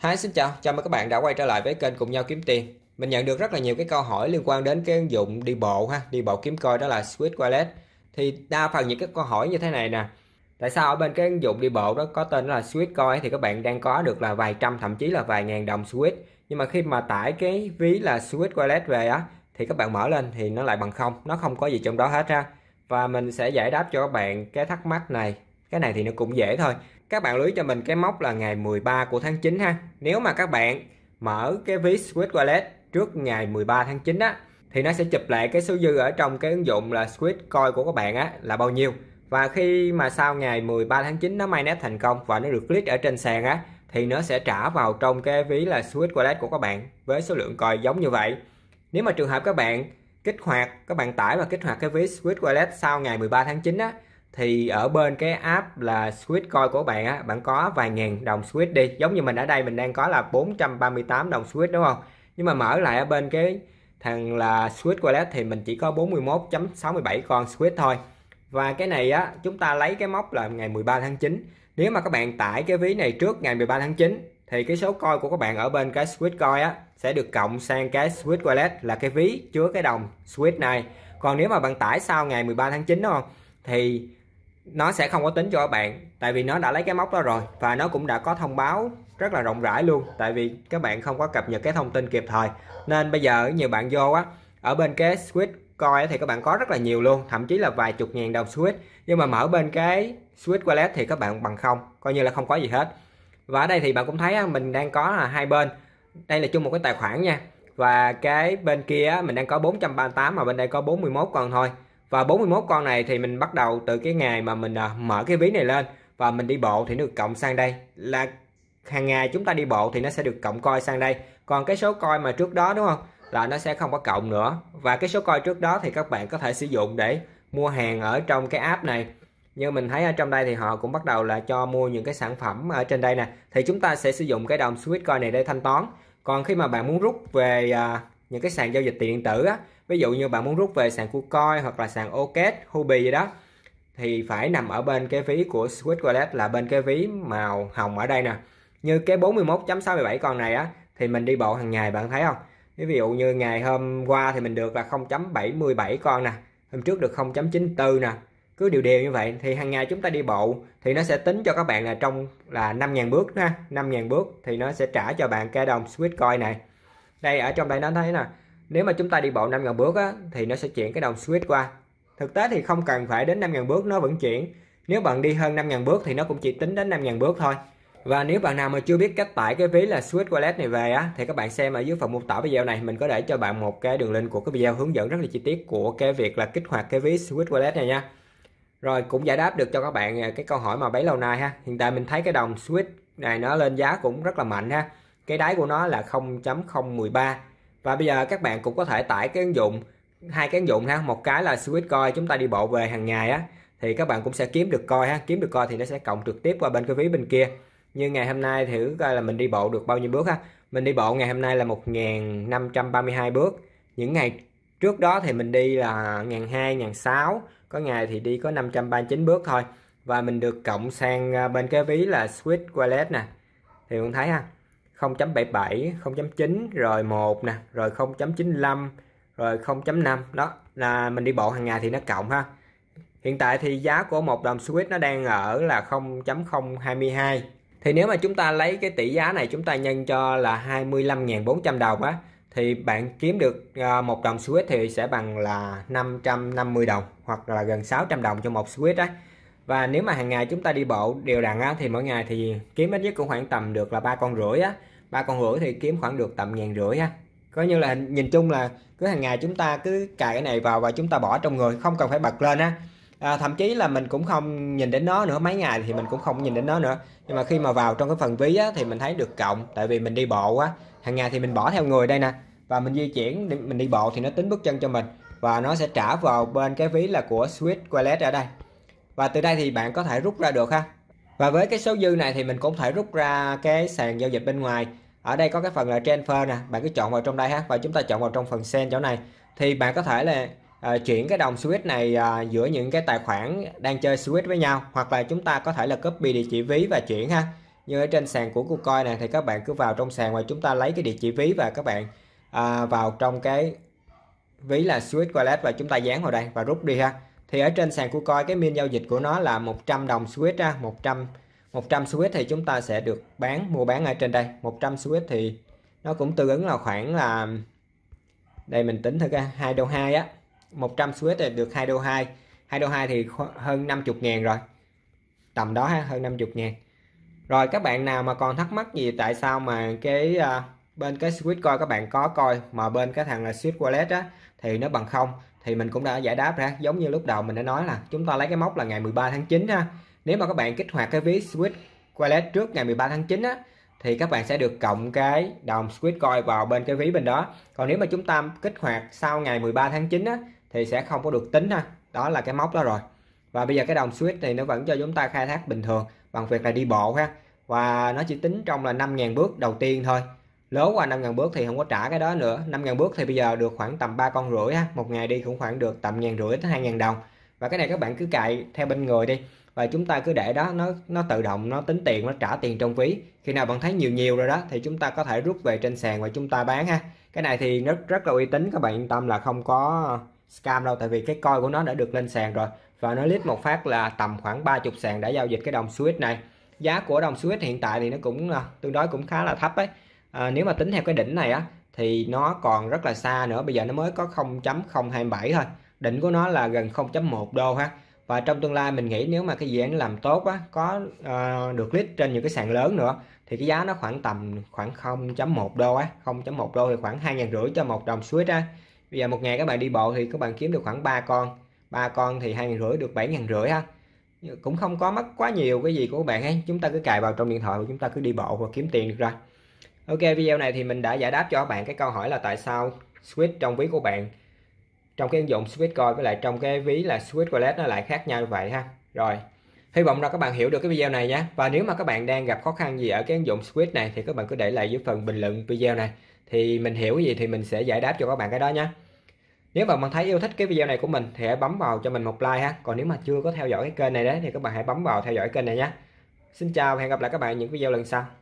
hai xin chào, chào mừng các bạn đã quay trở lại với kênh cùng nhau kiếm tiền. Mình nhận được rất là nhiều cái câu hỏi liên quan đến cái ứng dụng đi bộ ha, đi bộ kiếm coi đó là Swiss Wallet. Thì đa phần những cái câu hỏi như thế này nè. Tại sao ở bên cái ứng dụng đi bộ đó có tên là Swiss Coin thì các bạn đang có được là vài trăm thậm chí là vài ngàn đồng Swiss. Nhưng mà khi mà tải cái ví là Swiss Wallet về á thì các bạn mở lên thì nó lại bằng không, nó không có gì trong đó hết ha. Và mình sẽ giải đáp cho các bạn cái thắc mắc này cái này thì nó cũng dễ thôi các bạn lưới cho mình cái mốc là ngày 13 của tháng 9 ha nếu mà các bạn mở cái ví Squid Wallet trước ngày 13 tháng 9 á thì nó sẽ chụp lại cái số dư ở trong cái ứng dụng là Squid Coin của các bạn á là bao nhiêu và khi mà sau ngày 13 tháng 9 nó mainnet thành công và nó được click ở trên sàn á thì nó sẽ trả vào trong cái ví là Squid Wallet của các bạn với số lượng coin giống như vậy nếu mà trường hợp các bạn kích hoạt các bạn tải và kích hoạt cái ví Squid Wallet sau ngày 13 tháng 9 á thì ở bên cái app là coin của bạn á, bạn có vài ngàn đồng Switch đi. Giống như mình ở đây mình đang có là 438 đồng Switch đúng không? Nhưng mà mở lại ở bên cái thằng là Switch Wallet thì mình chỉ có 41.67 con Switch thôi. Và cái này á, chúng ta lấy cái mốc là ngày 13 tháng 9. Nếu mà các bạn tải cái ví này trước ngày 13 tháng 9 thì cái số coin của các bạn ở bên cái Switch coin á sẽ được cộng sang cái Switch Wallet là cái ví chứa cái đồng Switch này. Còn nếu mà bạn tải sau ngày 13 tháng 9 đúng không? Thì nó sẽ không có tính cho các bạn tại vì nó đã lấy cái móc đó rồi và nó cũng đã có thông báo rất là rộng rãi luôn tại vì các bạn không có cập nhật cái thông tin kịp thời nên bây giờ nhiều bạn vô á ở bên cái switch coi thì các bạn có rất là nhiều luôn thậm chí là vài chục ngàn đồng switch nhưng mà mở bên cái switch wallet thì các bạn bằng không coi như là không có gì hết và ở đây thì bạn cũng thấy á, mình đang có là hai bên đây là chung một cái tài khoản nha và cái bên kia á, mình đang có 438 mà bên đây có 41 còn thôi và 41 con này thì mình bắt đầu từ cái ngày mà mình à, mở cái ví này lên và mình đi bộ thì được cộng sang đây là hàng ngày chúng ta đi bộ thì nó sẽ được cộng coi sang đây còn cái số coi mà trước đó đúng không là nó sẽ không có cộng nữa và cái số coi trước đó thì các bạn có thể sử dụng để mua hàng ở trong cái app này như mình thấy ở trong đây thì họ cũng bắt đầu là cho mua những cái sản phẩm ở trên đây nè thì chúng ta sẽ sử dụng cái đồng switch coi này để thanh toán còn khi mà bạn muốn rút về à, những cái sàn giao dịch tiền điện tử á ví dụ như bạn muốn rút về sàn KuCoin hoặc là sàn OKEx, Huobi gì đó thì phải nằm ở bên cái ví của Swiss Wallet là bên cái ví màu hồng ở đây nè như cái 41.67 con này á thì mình đi bộ hàng ngày bạn thấy không ví dụ như ngày hôm qua thì mình được là 0.77 con nè hôm trước được 0.94 nè cứ điều đều như vậy thì hàng ngày chúng ta đi bộ thì nó sẽ tính cho các bạn là trong là 5.000 bước ha 5.000 bước thì nó sẽ trả cho bạn cái đồng Swiss coin này đây ở trong đây nó thấy nè nếu mà chúng ta đi bộ 5.000 bước á, thì nó sẽ chuyển cái đồng switch qua thực tế thì không cần phải đến 5.000 bước nó vẫn chuyển nếu bạn đi hơn 5.000 bước thì nó cũng chỉ tính đến 5.000 bước thôi và nếu bạn nào mà chưa biết cách tải cái ví là Switch Wallet này về á thì các bạn xem ở dưới phần mô tả video này mình có để cho bạn một cái đường link của cái video hướng dẫn rất là chi tiết của cái việc là kích hoạt cái ví Switch Wallet này nha. Rồi cũng giải đáp được cho các bạn à, cái câu hỏi mà bấy lâu nay ha. Hiện tại mình thấy cái đồng Switch này nó lên giá cũng rất là mạnh ha cái đáy của nó là 0.013 và bây giờ các bạn cũng có thể tải cái ứng dụng hai cái ứng dụng ha một cái là switch Coin chúng ta đi bộ về hàng ngày á thì các bạn cũng sẽ kiếm được coin ha kiếm được coin thì nó sẽ cộng trực tiếp qua bên cái ví bên kia như ngày hôm nay thử coi là mình đi bộ được bao nhiêu bước ha mình đi bộ ngày hôm nay là 1.532 bước những ngày trước đó thì mình đi là ngàn hai ngàn sáu có ngày thì đi có 539 bước thôi và mình được cộng sang à, bên cái ví là switch Wallet nè thì cũng thấy ha 0.77 0.9 rồi 1 nè rồi 0.95 rồi 0.5 đó là mình đi bộ hàng ngày thì nó cộng ha hiện tại thì giá của một đồng switch nó đang ở là 0.022 thì nếu mà chúng ta lấy cái tỷ giá này chúng ta nhân cho là 25.400 đồng á thì bạn kiếm được ờ, một đồng switch thì sẽ bằng là 550 đồng hoặc là gần 600 đồng cho một switch đấy và nếu mà hàng ngày chúng ta đi bộ đều đặn á, thì mỗi ngày thì kiếm ít nhất cũng khoảng tầm được là ba con rưỡi á ba con rưỡi thì kiếm khoảng được tầm ngàn rưỡi ha coi như là nhìn chung là cứ hàng ngày chúng ta cứ cài cái này vào và chúng ta bỏ trong người không cần phải bật lên á à, thậm chí là mình cũng không nhìn đến nó nữa mấy ngày thì mình cũng không nhìn đến nó nữa nhưng mà khi mà vào trong cái phần ví á, thì mình thấy được cộng tại vì mình đi bộ quá. hàng ngày thì mình bỏ theo người đây nè và mình di chuyển mình đi bộ thì nó tính bước chân cho mình và nó sẽ trả vào bên cái ví là của Swiss Wallet ở đây và từ đây thì bạn có thể rút ra được ha và với cái số dư này thì mình cũng thể rút ra cái sàn giao dịch bên ngoài ở đây có cái phần là transfer nè bạn cứ chọn vào trong đây ha và chúng ta chọn vào trong phần send chỗ này thì bạn có thể là uh, chuyển cái đồng switch này uh, giữa những cái tài khoản đang chơi switch với nhau hoặc là chúng ta có thể là copy địa chỉ ví và chuyển ha như ở trên sàn của KuCoin này thì các bạn cứ vào trong sàn và chúng ta lấy cái địa chỉ ví và các bạn uh, vào trong cái ví là switch wallet và chúng ta dán vào đây và rút đi ha thì ở trên sàn của coi cái min giao dịch của nó là 100 đồng switch ra 100 100 switch thì chúng ta sẽ được bán mua bán ở trên đây 100 switch thì nó cũng tương ứng là khoảng là đây mình tính thử coi 2 đô 2 á 100 switch thì được 2 đô 2 2 đô 2 thì hơn 50 ngàn rồi tầm đó ha, hơn 50 ngàn rồi các bạn nào mà còn thắc mắc gì tại sao mà cái uh, bên cái switch coi các bạn có coi mà bên cái thằng là switch wallet á thì nó bằng không thì mình cũng đã giải đáp ra giống như lúc đầu mình đã nói là chúng ta lấy cái mốc là ngày 13 tháng 9 ha nếu mà các bạn kích hoạt cái ví switch wallet trước ngày 13 tháng 9 á thì các bạn sẽ được cộng cái đồng switch coin vào bên cái ví bên đó còn nếu mà chúng ta kích hoạt sau ngày 13 tháng 9 á thì sẽ không có được tính ha đó là cái mốc đó rồi và bây giờ cái đồng switch thì nó vẫn cho chúng ta khai thác bình thường bằng việc là đi bộ ha và nó chỉ tính trong là 5.000 bước đầu tiên thôi lố qua 5.000 bước thì không có trả cái đó nữa 5.000 bước thì bây giờ được khoảng tầm 3 con rưỡi ha một ngày đi cũng khoảng được tầm ngàn rưỡi tới 2.000 đồng và cái này các bạn cứ cài theo bên người đi và chúng ta cứ để đó nó nó tự động nó tính tiền nó trả tiền trong ví khi nào bạn thấy nhiều nhiều rồi đó thì chúng ta có thể rút về trên sàn và chúng ta bán ha cái này thì nó rất là uy tín các bạn yên tâm là không có scam đâu tại vì cái coi của nó đã được lên sàn rồi và nó list một phát là tầm khoảng 30 sàn đã giao dịch cái đồng Swiss này giá của đồng Swiss hiện tại thì nó cũng à, tương đối cũng khá là thấp ấy à, nếu mà tính theo cái đỉnh này á thì nó còn rất là xa nữa bây giờ nó mới có 0.027 thôi đỉnh của nó là gần 0.1 đô ha và trong tương lai mình nghĩ nếu mà cái dự án làm tốt á có uh, được list trên những cái sàn lớn nữa thì cái giá nó khoảng tầm khoảng 0.1 đô á 0.1 đô thì khoảng 2 rưỡi cho một đồng switch á bây giờ một ngày các bạn đi bộ thì các bạn kiếm được khoảng 3 con ba con thì hai rưỡi được bảy rưỡi ha cũng không có mất quá nhiều cái gì của các bạn ấy chúng ta cứ cài vào trong điện thoại của chúng ta cứ đi bộ và kiếm tiền được rồi Ok video này thì mình đã giải đáp cho các bạn cái câu hỏi là tại sao switch trong ví của bạn trong cái ứng dụng switch coin với lại trong cái ví là switch wallet nó lại khác nhau như vậy ha. Rồi. Hy vọng là các bạn hiểu được cái video này nhé. Và nếu mà các bạn đang gặp khó khăn gì ở cái ứng dụng switch này thì các bạn cứ để lại dưới phần bình luận video này. Thì mình hiểu gì thì mình sẽ giải đáp cho các bạn cái đó nhé. Nếu mà bạn thấy yêu thích cái video này của mình thì hãy bấm vào cho mình một like ha. Còn nếu mà chưa có theo dõi cái kênh này đấy thì các bạn hãy bấm vào theo dõi kênh này nhé. Xin chào và hẹn gặp lại các bạn những video lần sau.